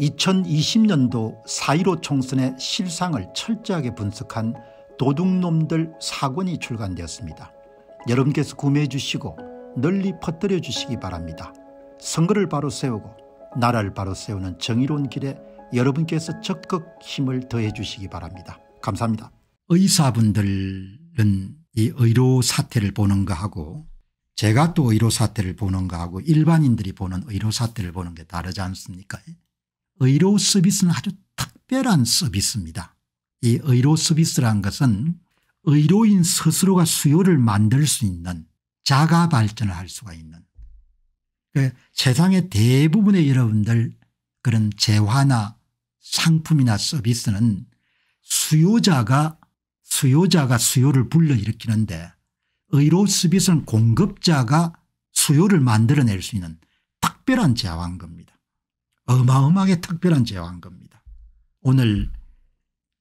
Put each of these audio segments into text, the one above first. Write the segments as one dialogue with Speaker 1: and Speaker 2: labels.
Speaker 1: 2020년도 4.15 총선의 실상을 철저하게 분석한 도둑놈들 사권이 출간되었습니다. 여러분께서 구매해 주시고 널리 퍼뜨려 주시기 바랍니다. 선거를 바로 세우고 나라를 바로 세우는 정의로운 길에 여러분께서 적극 힘을 더해 주시기 바랍니다. 감사합니다. 의사분들은 이 의료 사태를 보는 거하고 제가 또 의료 사태를 보는 거하고 일반인들이 보는 의료 사태를 보는 게 다르지 않습니까 의료 서비스는 아주 특별한 서비스입니다. 이 의료 서비스란 것은 의료인 스스로가 수요를 만들 수 있는 자가 발전을 할 수가 있는 그 세상의 대부분의 여러분들 그런 재화나 상품이나 서비스는 수요자가 수요자가 수요를 불러일으키는데 의료 서비스는 공급자가 수요를 만들어낼 수 있는 특별한 자원인 겁니다. 어마어마하게 특별한 제화인 겁니다. 오늘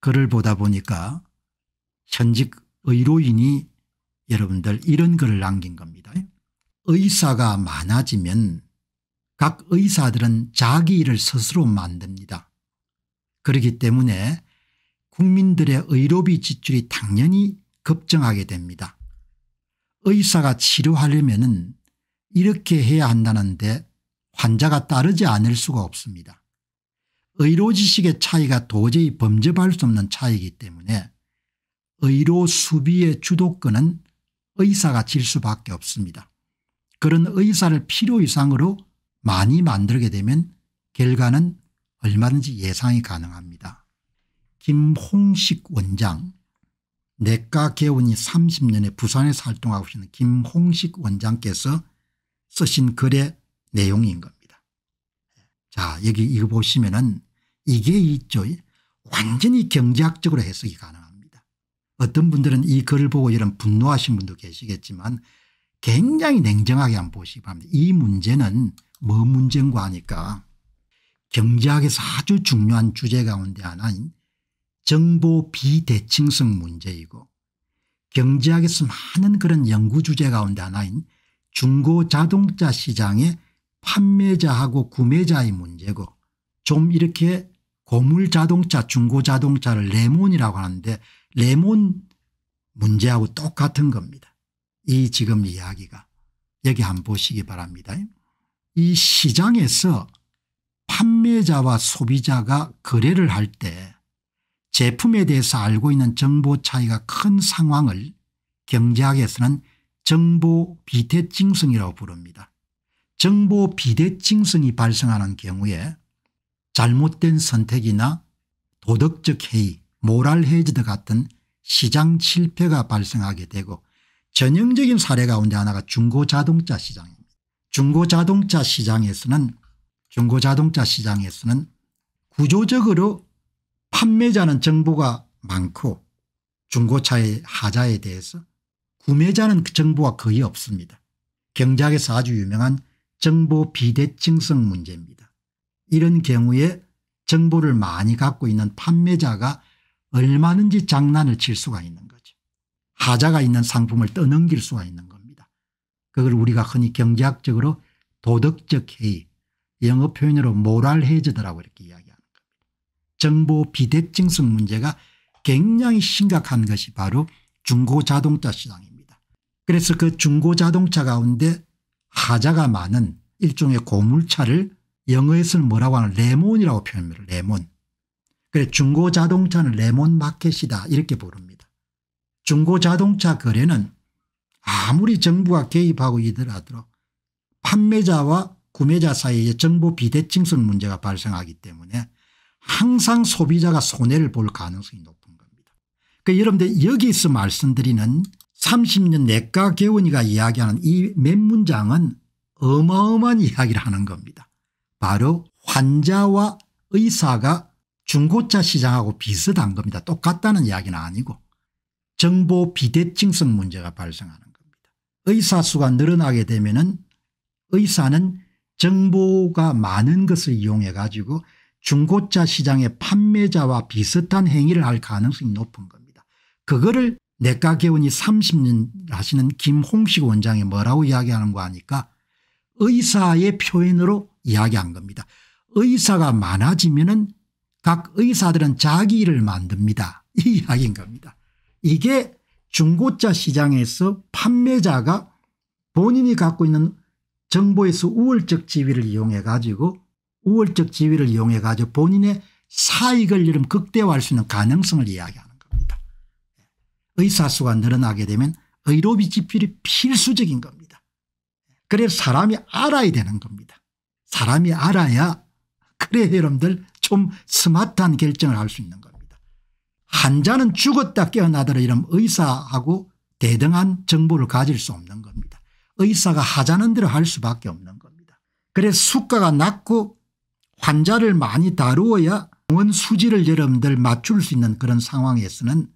Speaker 1: 글을 보다 보니까 현직 의료인이 여러분들 이런 글을 남긴 겁니다. 의사가 많아지면 각 의사들은 자기 일을 스스로 만듭니다. 그렇기 때문에 국민들의 의료비 지출이 당연히 급증하게 됩니다. 의사가 치료하려면 이렇게 해야 한다는데 환자가 따르지 않을 수가 없습니다. 의료지식의 차이가 도저히 범접할 수 없는 차이이기 때문에 의료수비의 주도권은 의사가 질 수밖에 없습니다. 그런 의사를 필요 이상으로 많이 만들게 되면 결과는 얼마든지 예상이 가능합니다. 김홍식 원장 내과 개원이 30년에 부산에서 활동하고 계시는 김홍식 원장께서 쓰신 글에 내용인 겁니다. 자 여기 이거 보시면은 이게 있죠. 완전히 경제학적으로 해석이 가능합니다. 어떤 분들은 이 글을 보고 이런 분노하신 분도 계시겠지만 굉장히 냉정하게 한번 보시기 바랍니다. 이 문제는 뭐 문제인고 하니까 경제학에서 아주 중요한 주제 가운데 하나인 정보 비대칭성 문제이고 경제학에서 많은 그런 연구 주제 가운데 하나인 중고자동차 시장의 판매자하고 구매자의 문제고 좀 이렇게 고물 자동차 중고 자동차를 레몬이라고 하는데 레몬 문제하고 똑같은 겁니다. 이 지금 이야기가 여기 한번 보시기 바랍니다. 이 시장에서 판매자와 소비자가 거래를 할 때 제품에 대해서 알고 있는 정보 차이가 큰 상황을 경제학에서는 정보 비대칭성이라고 부릅니다. 정보 비대칭성이 발생하는 경우에 잘못된 선택이나 도덕적 해이 모랄 해저드 같은 시장 실패가 발생하게 되고 전형적인 사례 가운데 하나가 중고자동차 시장입니다. 중고자동차 시장에서는 중고자동차 시장에서는 구조적으로 판매자는 정보가 많고 중고차의 하자에 대해서 구매자는 그 정보가 거의 없습니다. 경제학에서 아주 유명한 정보 비대칭성 문제입니다. 이런 경우에 정보를 많이 갖고 있는 판매자가 얼마든지 장난을 칠 수가 있는 거죠. 하자가 있는 상품을 떠넘길 수가 있는 겁니다. 그걸 우리가 흔히 경제학적으로 도덕적 해이 영어 표현으로 모랄 해저더라고 이렇게 이야기하는 겁니다. 정보 비대칭성 문제가 굉장히 심각한 것이 바로 중고자동차 시장입니다. 그래서 그 중고자동차 가운데 하자가 많은 일종의 고물차를 영어에서는 뭐라고 하는 레몬이라고 표현합니다. 레몬. 그래 중고 자동차는 레몬 마켓이다 이렇게 부릅니다. 중고 자동차 거래는 아무리 정부가 개입하고 이더라도 판매자와 구매자 사이의 정보 비대칭성 문제가 발생하기 때문에 항상 소비자가 손해를 볼 가능성이 높은 겁니다. 그 여러분들 여기서 말씀드리는 30년 내과 개원이가 이야기하는 이 몇 문장은 어마어마한 이야기를 하는 겁니다. 바로 환자와 의사가 중고차 시장하고 비슷한 겁니다. 똑같다는 이야기는 아니고 정보 비대칭성 문제가 발생하는 겁니다. 의사 수가 늘어나게 되면 은 의사는 정보가 많은 것을 이용해 가지고 중고차 시장의 판매자와 비슷한 행위를 할 가능성이 높은 겁니다. 그거를 내과개원이 30년 하시는 김홍식 원장이 뭐라고 이야기하는 거 아니까 의사의 표현으로 이야기한 겁니다. 의사가 많아지면 은각 의사들은 자기 일을 만듭니다. 이 이야기인 겁니다. 이게 중고차 시장에서 판매자가 본인이 갖고 있는 정보에서 우월적 지위를 이용해 가지고 우월적 지위를 이용해 가지고 본인의 사익을 이름 극대화할 수 있는 가능성을 이야기합니다. 의사수가 늘어나게 되면 의료비 지필이 필수적인 겁니다. 그래서 사람이 알아야 되는 겁니다. 사람이 알아야 그래 여러분들 좀 스마트한 결정을 할 수 있는 겁니다. 환자는 죽었다 깨어나더라 이러 의사하고 대등한 정보를 가질 수 없는 겁니다. 의사가 하자는 대로 할 수밖에 없는 겁니다. 그래서 수가가 낮고 환자를 많이 다루어야 원 수지를 여러분들 맞출 수 있는 그런 상황에서는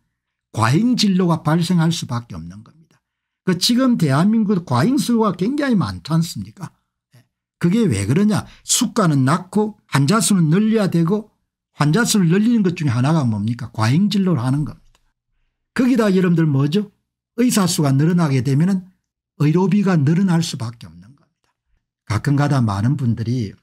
Speaker 1: 과잉 진로가 발생할 수밖에 없는 겁니다. 그 지금 대한민국 과잉 진가 굉장히 많지 않습니까? 예. 그게 왜 그러냐 수가는 낮고 환자 수는 늘려야 되고 환자 수를 늘리는 것 중에 하나가 뭡니까 과잉 진료를 하는 겁니다. 거기다 여러분들 뭐죠 의사 수가 늘어나게 되면 의료비가 늘어날 수밖에 없는 겁니다. 가끔가다 많은 분들이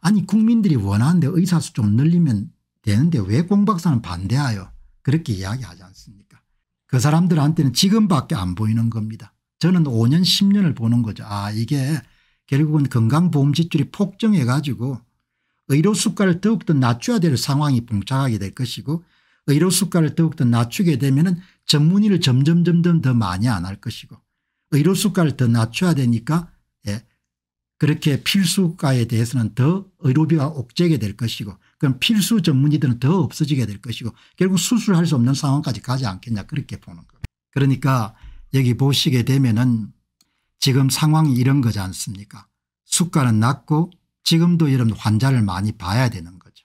Speaker 1: 아니 국민들이 원하는데 의사 수 좀 늘리면 되는데 왜 공박사는 반대하여 그렇게 이야기하지 않습니까 그 사람들한테는 지금밖에 안 보이는 겁니다. 저는 5년 10년을 보는 거죠. 아 이게 결국은 건강보험 지출이 폭증해 가지고 의료 수가를 더욱더 낮춰야 될 상황이 봉착하게 될 것이고 의료 수가를 더욱더 낮추게 되면 은 전문의를 점점 점점 더 많이 안 할 것이고 의료 수가를 더 낮춰야 되니까 예, 그렇게 필수과에 대해서는 더 의료비가 옥죄게 될 것이고 그럼 필수 전문의들은 더 없어지게 될 것이고 결국 수술할 수 없는 상황까지 가지 않겠냐 그렇게 보는 겁니다. 그러니까 여기 보시게 되면은 지금 상황이 이런 거지 않습니까 수가는 낮고 지금도 여러분 환자를 많이 봐야 되는 거죠.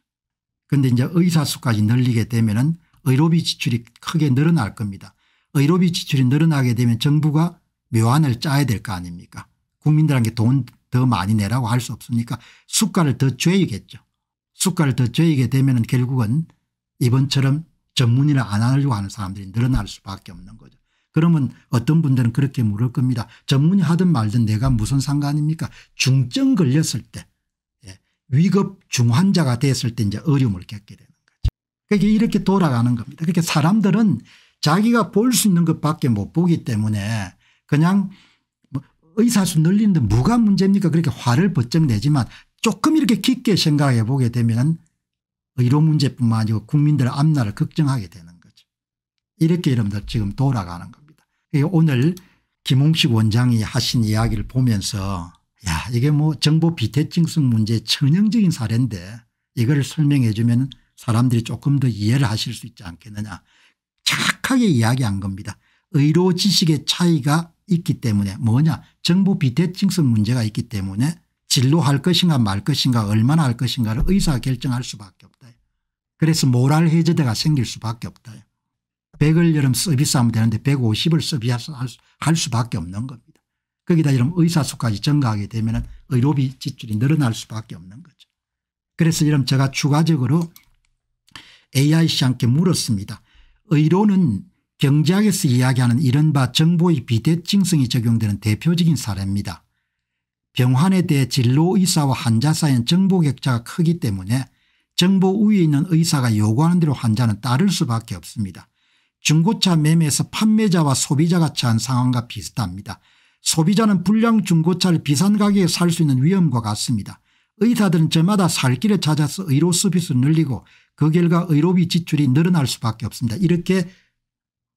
Speaker 1: 그런데 이제 의사 수까지 늘리게 되면은 의료비 지출이 크게 늘어날 겁니다. 의료비 지출이 늘어나게 되면 정부가 묘안을 짜야 될 거 아닙니까 국민들한테 돈더 많이 내라고 할 수 없으니까 수가를 더죄이겠죠 수가를 더 줘야게 되면 결국은 이번처럼 전문의를 안 하려고 하는 사람들이 늘어날 수밖에 없는 거죠. 그러면 어떤 분들은 그렇게 물을 겁니다. 전문의 하든 말든 내가 무슨 상관입니까 중증 걸렸을 때 예, 위급 중환자가 됐을 때 이제 어려움을 겪게 되는 거죠. 그게 그러니까 이렇게 돌아가는 겁니다. 그러니까 사람들은 자기가 볼 수 있는 것밖에 못 보기 때문에 그냥 의사수 늘리는데 뭐가 문제입니까 그렇게 화를 번쩍 내지만 조금 이렇게 깊게 생각해 보게 되면 의료 문제뿐만 아니고 국민들 의 앞날을 걱정하게 되는 거죠. 이렇게 여러분들 지금 돌아가는 겁니다. 예, 오늘 김홍식 원장이 하신 이야기를 보면서 야 이게 뭐 정보 비대칭성 문제 의 천형적인 사례인데 이걸 설명해 주면 사람들이 조금 더 이해를 하실 수 있지 않겠느냐. 착하게 이야기한 겁니다. 의료 지식의 차이가 있기 때문에 뭐냐 정부 비대칭성 문제가 있기 때문에 진로할 것인가 말 것인가 얼마나 할 것인가를 의사가 결정할 수밖에 없다. 그래서 모랄 해저대가 생길 수밖에 없다. 100을 여름 서비스하면 되는데 150을 서비스할 수밖에 없는 겁니다. 거기다 여름 의사수까지 증가하게 되면 의료비 지출이 늘어날 수밖에 없는 거죠. 그래서 여름 제가 추가적으로 a i 씨한테 물었습니다. 의료는 경제학에서 이야기하는 이른바 정보의 비대칭성이 적용되는 대표적인 사례입니다. 병환에 대해 진로의사와 환자 사이엔 정보격차가 크기 때문에 정보 위에 있는 의사가 요구하는 대로 환자는 따를 수밖에 없습니다. 중고차 매매에서 판매자와 소비자가 처한 상황과 비슷합니다. 소비자는 불량 중고차를 비싼 가격에 살 수 있는 위험과 같습니다. 의사들은 저마다 살 길을 찾아서 의료 서비스를 늘리고 그 결과 의료비 지출이 늘어날 수밖에 없습니다. 이렇게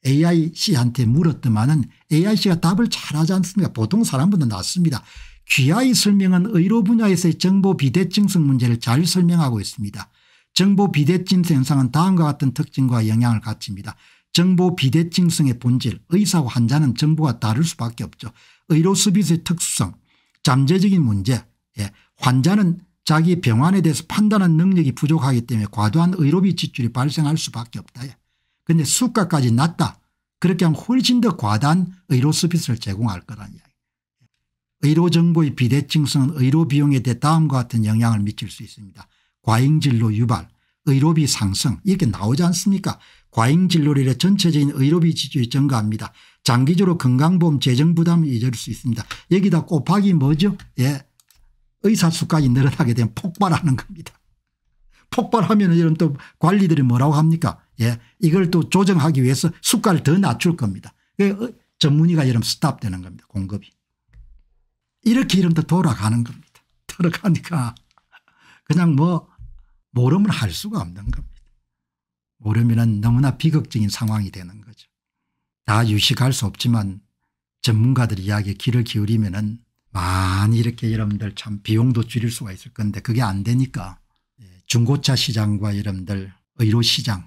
Speaker 1: AIC한테 물었더만은 AIC가 답을 잘하지 않습니까 보통 사람보다 낫습니다. 귀하 설명은 의료 분야에서의 정보 비대칭성 문제를 잘 설명하고 있습니다. 정보 비대칭성 현상은 다음과 같은 특징과 영향을 갖춥니다. 정보 비대칭성의 본질 의사와 환자는 정보가 다를 수밖에 없죠. 의료 서비스의 특수성 잠재적인 문제 예. 환자는 자기 병환에 대해서 판단하 능력이 부족하기 때문에 과도한 의료비 지출이 발생할 수밖에 없다. 예. 그런데 수가까지 낮다. 그렇게 하면 훨씬 더 과다한 의료 서비스를 제공할 거란 이야기. 의료 정보의 비대칭성은 의료 비용에 대해 다음과 같은 영향을 미칠 수 있습니다. 과잉진료 유발, 의료비 상승 이렇게 나오지 않습니까 과잉진료로 인 전체적인 의료비 지출이 증가합니다. 장기적으로 건강보험 재정 부담을 잊을 수 있습니다. 여기다 곱하기 뭐죠 예, 의사 수까지 늘어나게 되면 폭발하는 겁니다. 폭발하면 여러분 또 관리들이 뭐라고 합니까 예. 이걸 또 조정하기 위해서 수가를 더 낮출 겁니다. 그, 어, 전문의가 이러면 스탑 되는 겁니다. 공급이. 이렇게 이러면 또 돌아가는 겁니다. 들어가니까 그냥 뭐 모르면 할 수가 없는 겁니다. 모르면 너무나 비극적인 상황이 되는 거죠. 다 유식할 수 없지만 전문가들 이야기에 귀를 기울이면 많이 이렇게 여러분들 참 비용도 줄일 수가 있을 건데 그게 안 되니까 예, 중고차 시장과 여러분들 의료시장